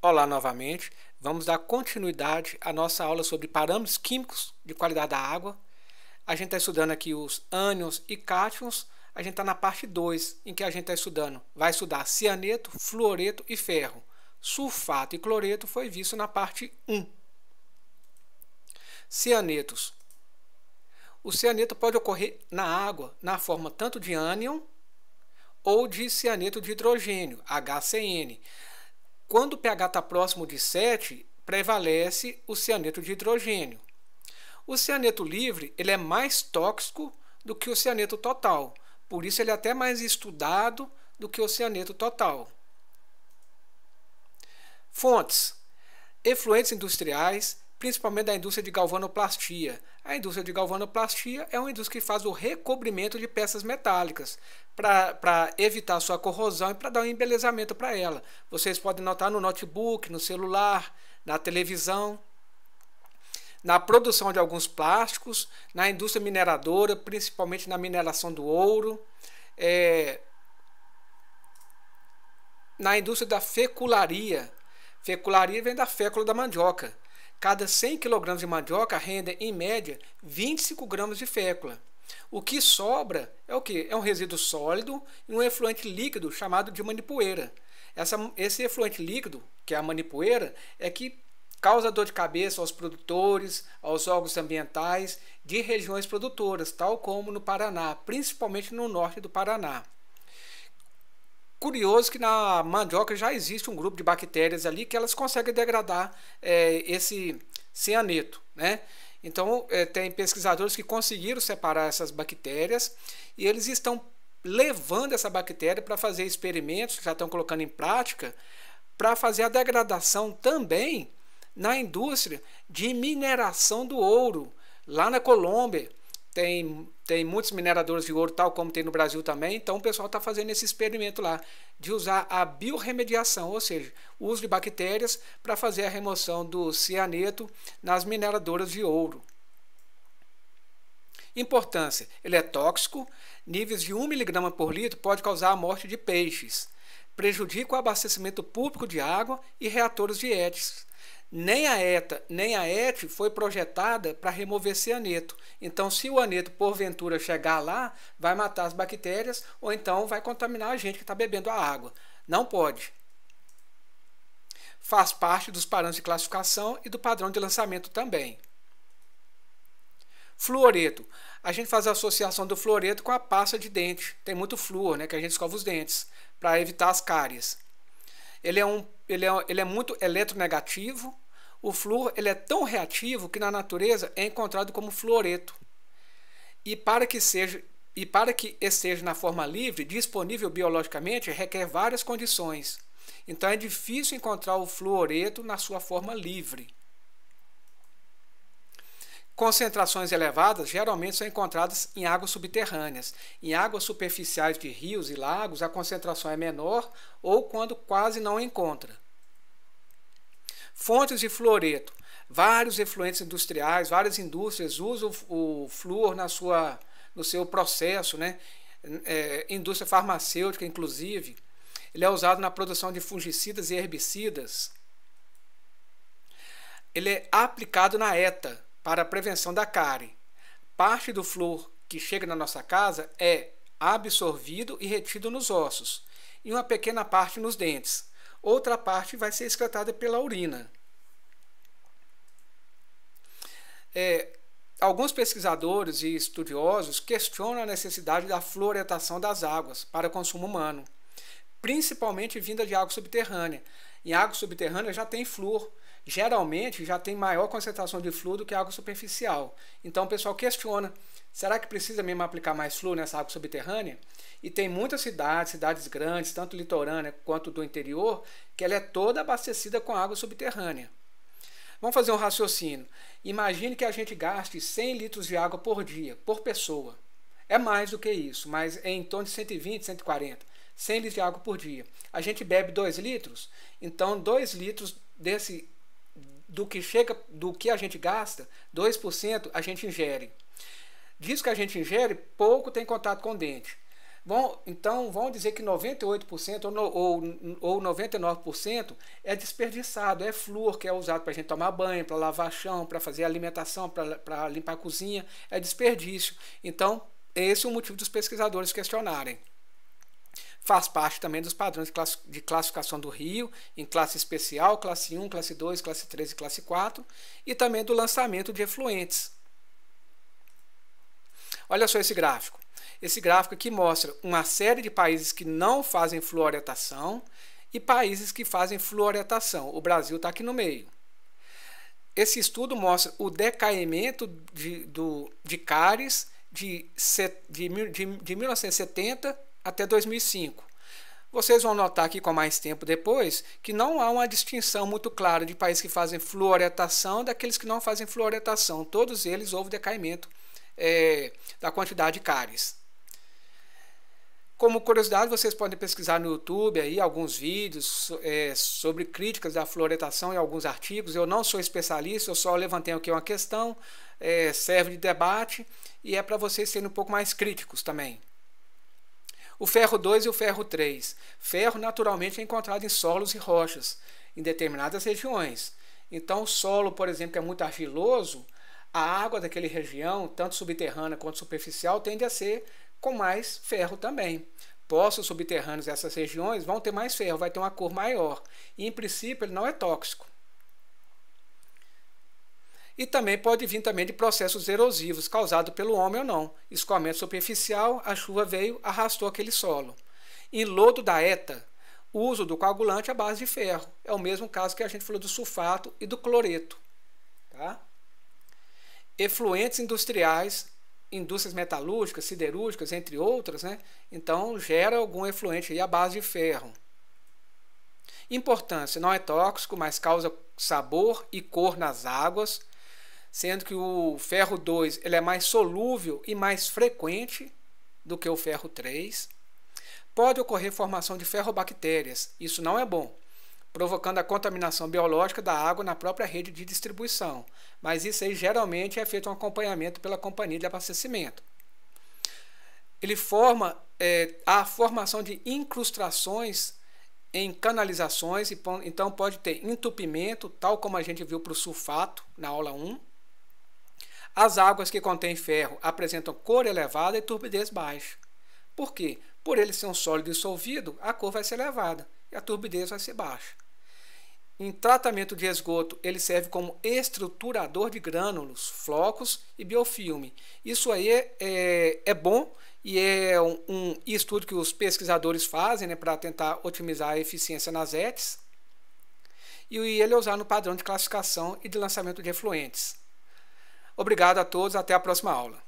Olá novamente, vamos dar continuidade à nossa aula sobre parâmetros químicos de qualidade da água. A gente está estudando aqui os ânions e cátions, a gente está na parte 2, em que a gente está estudando, vai estudar cianeto, fluoreto e ferro. Sulfato e cloreto foi visto na parte 1. Cianetos. O cianeto pode ocorrer na água na forma tanto de ânion ou de cianeto de hidrogênio, HCN. Quando o pH está próximo de 7, prevalece o cianeto de hidrogênio. O cianeto livre ele é mais tóxico do que o cianeto total, por isso ele é até mais estudado do que o cianeto total. Fontes: efluentes industriais, principalmente da indústria de galvanoplastia. A indústria de galvanoplastia é uma indústria que faz o recobrimento de peças metálicas para evitar sua corrosão e para dar um embelezamento para ela. Vocês podem notar no notebook, no celular, na televisão, na produção de alguns plásticos, na indústria mineradora, principalmente na mineração do ouro, é, na indústria da fecularia. Fecularia vem da fécula da mandioca Cada 100 kg de mandioca rende, em média, 25 gramas de fécula. O que sobra é o que? É um resíduo sólido e um efluente líquido chamado de manipoeira. Essa, esse efluente líquido, que é a manipoeira, é que causa dor de cabeça aos produtores, aos órgãos ambientais de regiões produtoras, tal como no Paraná, principalmente no norte do Paraná. Curioso que na mandioca já existe um grupo de bactérias ali que elas conseguem degradar é, esse cianeto, né? Então, é, tem pesquisadores que conseguiram separar essas bactérias e eles estão levando essa bactéria para fazer experimentos, já estão colocando em prática, para fazer a degradação também na indústria de mineração do ouro, lá na Colômbia tem, tem muitos mineradores de ouro, tal como tem no Brasil também. Então o pessoal está fazendo esse experimento lá de usar a biorremediação, ou seja, o uso de bactérias para fazer a remoção do cianeto nas mineradoras de ouro. Importância: ele é tóxico, níveis de 1 mg por litro pode causar a morte de peixes, prejudica o abastecimento público de água e reatores de ETS. Nem a ETA, nem a ET foi projetada para remover esse aneto. Então, se o aneto porventura chegar lá, vai matar as bactérias ou então vai contaminar a gente que está bebendo a água. Não pode. Faz parte dos parâmetros de classificação e do padrão de lançamento também. Fluoreto. A gente faz a associação do fluoreto com a pasta de dente. Tem muito flúor, né, que a gente escova os dentes para evitar as cáries ele é, um, ele é, ele é muito eletronegativo. O flúor ele é tão reativo que na natureza é encontrado como fluoreto. E para que seja e para que esteja na forma livre, disponível biologicamente, requer várias condições. Então é difícil encontrar o fluoreto na sua forma livre. Concentrações elevadas geralmente são encontradas em águas subterrâneas. Em águas superficiais de rios e lagos, a concentração é menor ou quando quase não encontra. Fontes de fluoreto. Vários efluentes industriais, várias indústrias usam o flúor na sua, no seu processo, né? É, indústria farmacêutica, inclusive. Ele é usado na produção de fungicidas e herbicidas. Ele é aplicado na ETA, para a prevenção da cárie. Parte do flúor que chega na nossa casa é absorvido e retido nos ossos, e uma pequena parte nos dentes. Outra parte vai ser excretada pela urina. É, alguns pesquisadores e estudiosos questionam a necessidade da fluoretação das águas para consumo humano, principalmente vinda de água subterrânea. Em água subterrânea já tem flúor, geralmente já tem maior concentração de flúor do que água superficial. Então o pessoal questiona, será que precisa mesmo aplicar mais flúor nessa água subterrânea? E tem muitas cidades, cidades grandes, tanto litorânea quanto do interior, que ela é toda abastecida com água subterrânea. Vamos fazer um raciocínio. Imagine que a gente gaste 100 litros de água por dia, por pessoa. É mais do que isso, mas é em torno de 120, 140. 100 litros de água por dia. A gente bebe 2 litros, então 2 litros desse do que chega, do que a gente gasta, 2% a gente ingere. Diz que a gente ingere, pouco tem contato com o dente. Bom, então vão dizer que 98% ou, ou, ou 99% é desperdiçado, é flúor que é usado para a gente tomar banho, para lavar chão, para fazer alimentação, para limpar a cozinha, é desperdício. Então, esse é o motivo dos pesquisadores questionarem faz parte também dos padrões de classificação do Rio, em classe especial, classe 1, classe 2, classe 3 e classe 4, e também do lançamento de efluentes. Olha só esse gráfico. Esse gráfico aqui mostra uma série de países que não fazem fluoretação e países que fazem fluoretação. O Brasil está aqui no meio. Esse estudo mostra o decaimento de, do, de cáries de, de, de, de 1970 até 2005. Vocês vão notar aqui com mais tempo depois que não há uma distinção muito clara de países que fazem fluoretação daqueles que não fazem fluoretação. Todos eles houve decaimento é, da quantidade de cáries. Como curiosidade, vocês podem pesquisar no YouTube aí alguns vídeos é, sobre críticas da fluoretação e alguns artigos. Eu não sou especialista, eu só levantei aqui uma questão, é, serve de debate e é para vocês serem um pouco mais críticos também. O ferro 2 e o ferro 3. Ferro naturalmente é encontrado em solos e rochas, em determinadas regiões. Então, o solo, por exemplo, que é muito argiloso, a água daquele região, tanto subterrânea quanto superficial, tende a ser com mais ferro também. Poços subterrâneos dessas regiões vão ter mais ferro, vai ter uma cor maior. E, em princípio, ele não é tóxico e também pode vir também de processos erosivos causados pelo homem ou não. Escoamento superficial, a chuva veio, arrastou aquele solo. Em lodo da ETA, uso do coagulante à base de ferro. É o mesmo caso que a gente falou do sulfato e do cloreto. Tá? Efluentes industriais, indústrias metalúrgicas, siderúrgicas, entre outras, né? então gera algum efluente aí à base de ferro. Importância: não é tóxico, mas causa sabor e cor nas águas sendo que o ferro 2 ele é mais solúvel e mais frequente do que o ferro 3. Pode ocorrer formação de ferrobactérias, isso não é bom, provocando a contaminação biológica da água na própria rede de distribuição, mas isso aí geralmente é feito um acompanhamento pela companhia de abastecimento. Ele forma é, a formação de incrustações em canalizações, então pode ter entupimento, tal como a gente viu para o sulfato na aula 1, as águas que contêm ferro apresentam cor elevada e turbidez baixa. Por quê? Por ele ser um sólido dissolvido, a cor vai ser elevada e a turbidez vai ser baixa. Em tratamento de esgoto, ele serve como estruturador de grânulos, flocos e biofilme. Isso aí é, é, é bom e é um, um, estudo que os pesquisadores fazem né, para tentar otimizar a eficiência nas ETs. E ele é usado no padrão de classificação e de lançamento de efluentes. Obrigado a todos, até a próxima aula.